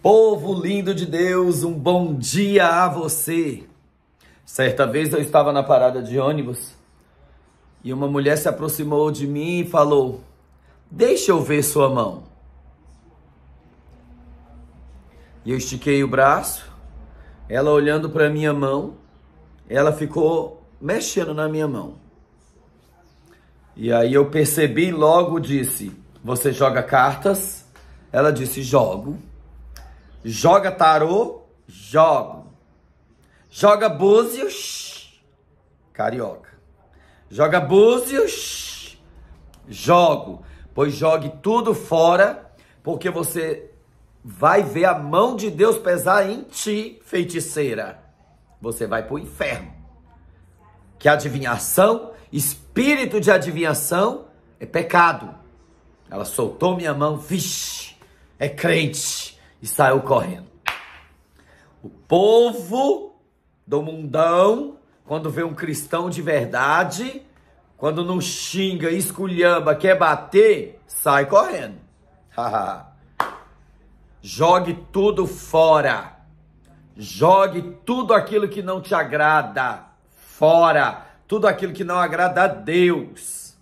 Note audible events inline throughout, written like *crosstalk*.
Povo lindo de Deus, um bom dia a você. Certa vez eu estava na parada de ônibus e uma mulher se aproximou de mim e falou: Deixa eu ver sua mão. E eu estiquei o braço, ela olhando para minha mão, ela ficou mexendo na minha mão. E aí eu percebi logo disse: Você joga cartas? Ela disse: Jogo. Joga tarô? Jogo. Joga búzios? Carioca. Joga búzios? Jogo. Pois jogue tudo fora, porque você vai ver a mão de Deus pesar em ti, feiticeira. Você vai para o inferno. Que adivinhação, espírito de adivinhação, é pecado. Ela soltou minha mão, vixe, é crente e saiu correndo. O povo do mundão, quando vê um cristão de verdade, quando não xinga, esculhamba, quer bater, sai correndo. Jogue tudo fora. Jogue tudo aquilo que não te agrada fora. Tudo aquilo que não agrada a Deus.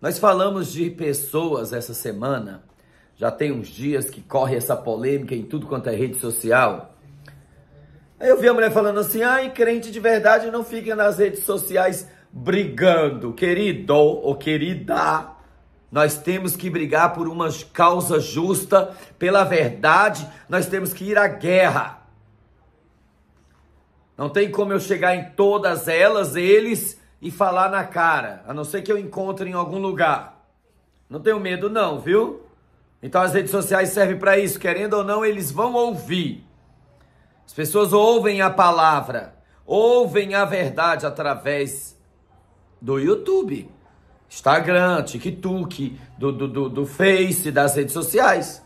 Nós falamos de pessoas essa semana já tem uns dias que corre essa polêmica em tudo quanto é rede social. Aí eu vi a mulher falando assim: ai, crente de verdade não fica nas redes sociais brigando. Querido ou querida, nós temos que brigar por uma causa justa, pela verdade, nós temos que ir à guerra. Não tem como eu chegar em todas elas, eles, e falar na cara, a não ser que eu encontre em algum lugar. Não tenho medo, não, viu? Então as redes sociais servem para isso, querendo ou não, eles vão ouvir. As pessoas ouvem a palavra, ouvem a verdade através do YouTube, Instagram, TikTok, do, do, do, do Face, das redes sociais.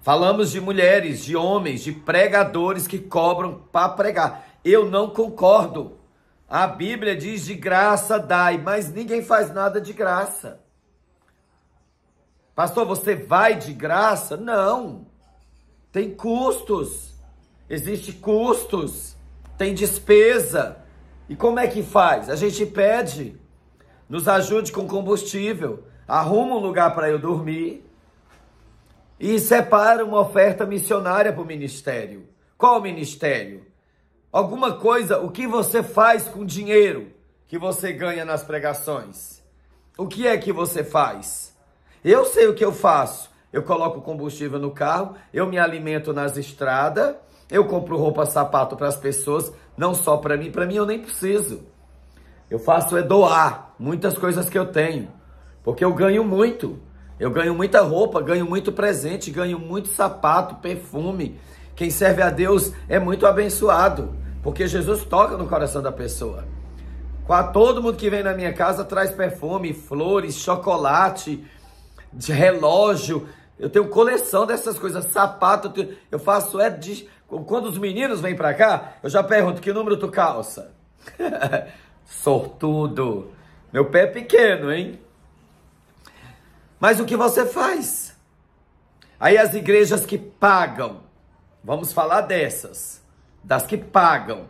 Falamos de mulheres, de homens, de pregadores que cobram para pregar. Eu não concordo. A Bíblia diz de graça dai, mas ninguém faz nada de graça. Pastor, você vai de graça? Não. Tem custos. Existe custos. Tem despesa. E como é que faz? A gente pede. Nos ajude com combustível. Arruma um lugar para eu dormir. E separa uma oferta missionária para o ministério. Qual ministério? Alguma coisa, o que você faz com o dinheiro que você ganha nas pregações? O que é que você faz? Eu sei o que eu faço. Eu coloco combustível no carro, eu me alimento nas estradas, eu compro roupa, sapato para as pessoas, não só para mim, para mim eu nem preciso. Eu faço é doar muitas coisas que eu tenho, porque eu ganho muito. Eu ganho muita roupa, ganho muito presente, ganho muito sapato, perfume. Quem serve a Deus é muito abençoado, porque Jesus toca no coração da pessoa. Com Todo mundo que vem na minha casa traz perfume, flores, chocolate, de relógio. Eu tenho coleção dessas coisas, sapato. Eu, tenho, eu faço é de, quando os meninos vêm para cá, eu já pergunto que número tu calça. *laughs* Sortudo. Meu pé é pequeno, hein? Mas o que você faz? Aí as igrejas que pagam, vamos falar dessas, das que pagam.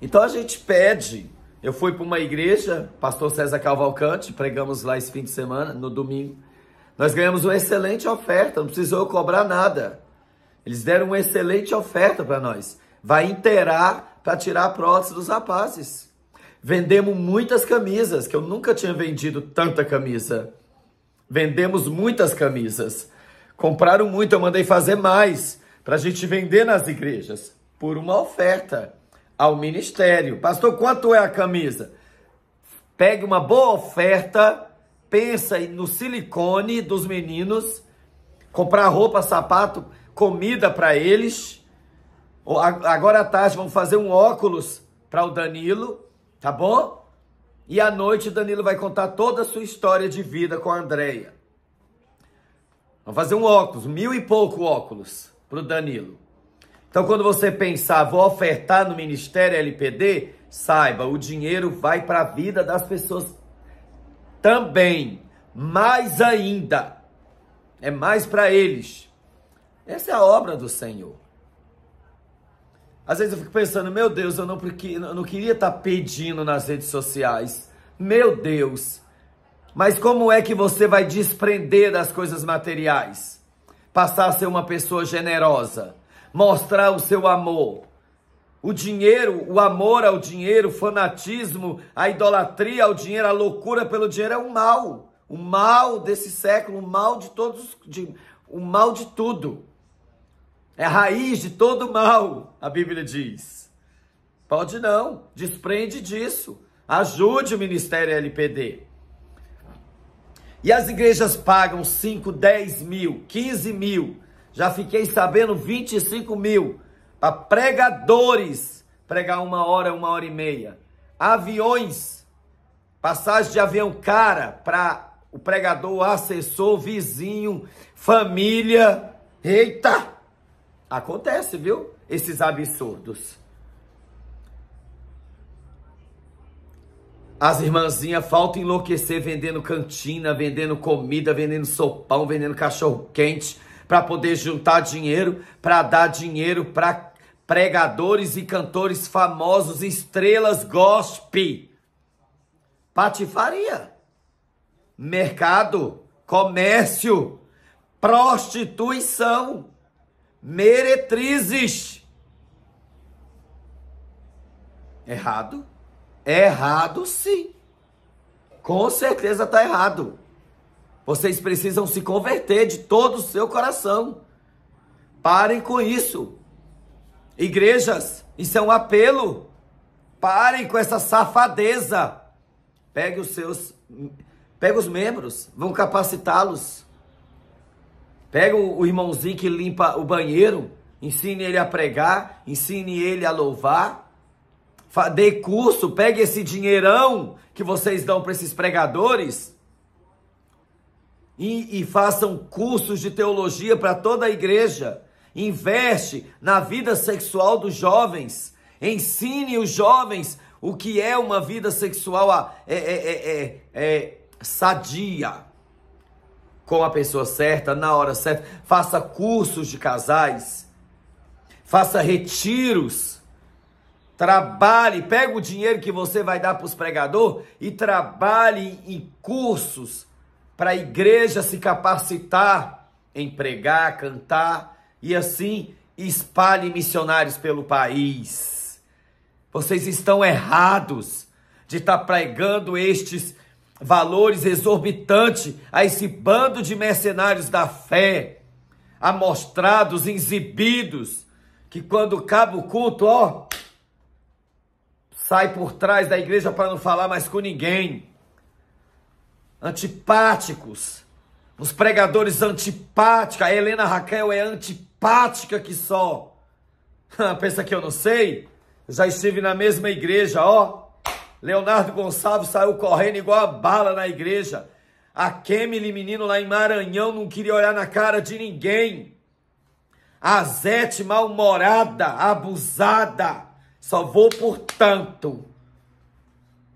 Então a gente pede. Eu fui para uma igreja, pastor César Cavalcante, pregamos lá esse fim de semana, no domingo. Nós ganhamos uma excelente oferta, não precisou cobrar nada. Eles deram uma excelente oferta para nós. Vai inteirar para tirar a prótese dos rapazes. Vendemos muitas camisas, que eu nunca tinha vendido tanta camisa. Vendemos muitas camisas. Compraram muito, eu mandei fazer mais para a gente vender nas igrejas por uma oferta ao ministério. Pastor, quanto é a camisa? Pegue uma boa oferta pensa no silicone dos meninos, comprar roupa, sapato, comida para eles. Agora à tarde vamos fazer um óculos para o Danilo, tá bom? E à noite o Danilo vai contar toda a sua história de vida com a Andrea. Vamos fazer um óculos, mil e pouco óculos para o Danilo. Então, quando você pensar, vou ofertar no Ministério LPD, saiba, o dinheiro vai para a vida das pessoas também, mais ainda. É mais para eles. Essa é a obra do Senhor. Às vezes eu fico pensando, meu Deus, eu não, eu não queria estar tá pedindo nas redes sociais. Meu Deus. Mas como é que você vai desprender das coisas materiais? Passar a ser uma pessoa generosa, mostrar o seu amor, o dinheiro, o amor ao dinheiro, o fanatismo, a idolatria ao dinheiro, a loucura pelo dinheiro é um mal. O mal desse século, o mal de todos, de, o mal de tudo. É a raiz de todo mal, a Bíblia diz. Pode não, desprende disso. Ajude o Ministério LPD. E as igrejas pagam 5, 10 mil, 15 mil. Já fiquei sabendo 25 mil para pregadores pregar uma hora, uma hora e meia. Aviões, passagem de avião cara para o pregador, assessor, vizinho, família. Eita! Acontece, viu? Esses absurdos. As irmãzinhas faltam enlouquecer vendendo cantina, vendendo comida, vendendo sopão, vendendo cachorro quente para poder juntar dinheiro, para dar dinheiro para pregadores e cantores famosos, estrelas gospel, patifaria, mercado, comércio, prostituição, meretrizes. Errado? Errado sim. Com certeza está errado. Vocês precisam se converter de todo o seu coração. Parem com isso. Igrejas, isso é um apelo. Parem com essa safadeza. Pegue os seus, pega os membros, vão capacitá-los. Pega o, irmãozinho que limpa o banheiro, ensine ele a pregar, ensine ele a louvar. Dê curso, pegue esse dinheirão que vocês dão para esses pregadores e, e façam cursos de teologia para toda a igreja investe na vida sexual dos jovens, ensine os jovens o que é uma vida sexual é é, é, é, é, sadia com a pessoa certa, na hora certa. Faça cursos de casais, faça retiros. Trabalhe, pega o dinheiro que você vai dar para os pregadores e trabalhe em cursos para a igreja se capacitar em pregar, cantar, e assim espalhe missionários pelo país. Vocês estão errados de estar tá pregando estes valores exorbitantes a esse bando de mercenários da fé, amostrados, exibidos, que quando acaba o culto, ó, sai por trás da igreja para não falar mais com ninguém. Antipáticos, os pregadores antipáticos, a Helena Raquel é antipática apática que só. *laughs* Pensa que eu não sei? já estive na mesma igreja, ó. Leonardo Gonçalves saiu correndo igual a bala na igreja. A Kemily, menino lá em Maranhão, não queria olhar na cara de ninguém. A Zete, mal-humorada, abusada. Só vou por tanto.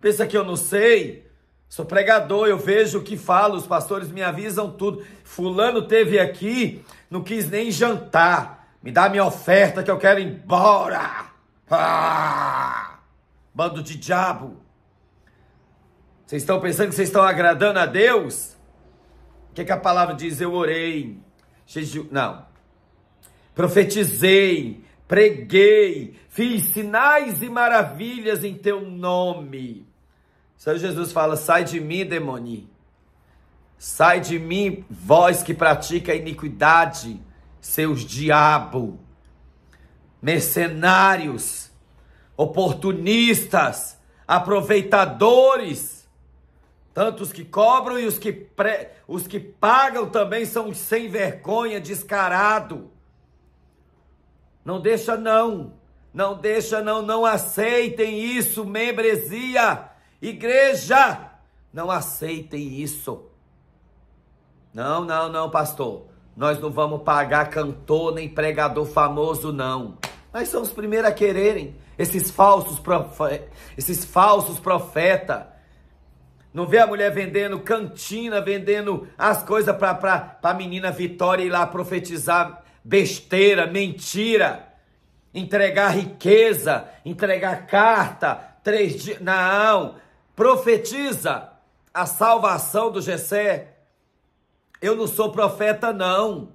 Pensa que eu não sei? Sou pregador, eu vejo o que falo, os pastores me avisam tudo. Fulano teve aqui, não quis nem jantar. Me dá minha oferta que eu quero ir embora. Ah! Bando de diabo. Vocês estão pensando que vocês estão agradando a Deus? O que, que a palavra diz? Eu orei, não. Profetizei, preguei, fiz sinais e maravilhas em teu nome. Senhor Jesus fala: Sai de mim, demônio. Sai de mim, vós que pratica a iniquidade, seus diabo, mercenários, oportunistas, aproveitadores. Tanto os que cobram e os que, pre... os que pagam também são sem vergonha, descarado. Não deixa não, não deixa não, não aceitem isso, membresia Igreja, não aceitem isso. Não, não, não, pastor. Nós não vamos pagar cantor nem pregador famoso, não. Nós somos os primeiros a quererem esses falsos, profe... esses falsos profetas. Não vê a mulher vendendo cantina, vendendo as coisas para a menina Vitória ir lá profetizar besteira, mentira, entregar riqueza, entregar carta, três dias. Não, profetiza a salvação do Jessé. Eu não sou profeta, não.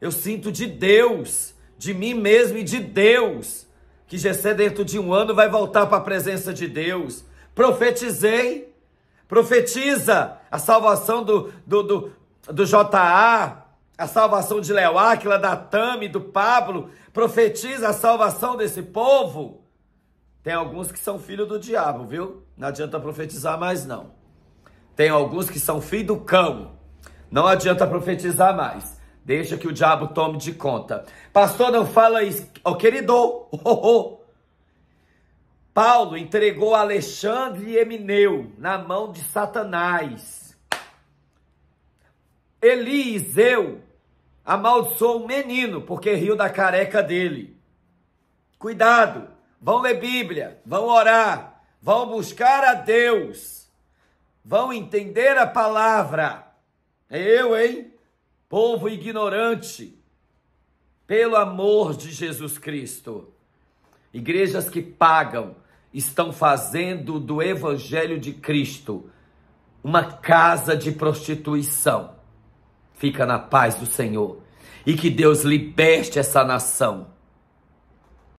Eu sinto de Deus, de mim mesmo e de Deus, que Jessé dentro de um ano vai voltar para a presença de Deus. Profetizei, profetiza a salvação do, do, do, do JA, a salvação de Áquila, da Tami, do Pablo, profetiza a salvação desse povo. Tem alguns que são filho do diabo, viu? Não adianta profetizar mais, não. Tem alguns que são filho do cão. Não adianta profetizar mais. Deixa que o diabo tome de conta. Pastor, não fala isso. Ô, oh, querido. Oh, oh. Paulo entregou Alexandre e Emineu na mão de Satanás. Eliseu amaldiçoou o menino porque riu da careca dele. Cuidado! vão ler Bíblia, vão orar, vão buscar a Deus, vão entender a palavra. É eu, hein? Povo ignorante, pelo amor de Jesus Cristo. Igrejas que pagam estão fazendo do Evangelho de Cristo uma casa de prostituição. Fica na paz do Senhor e que Deus liberte essa nação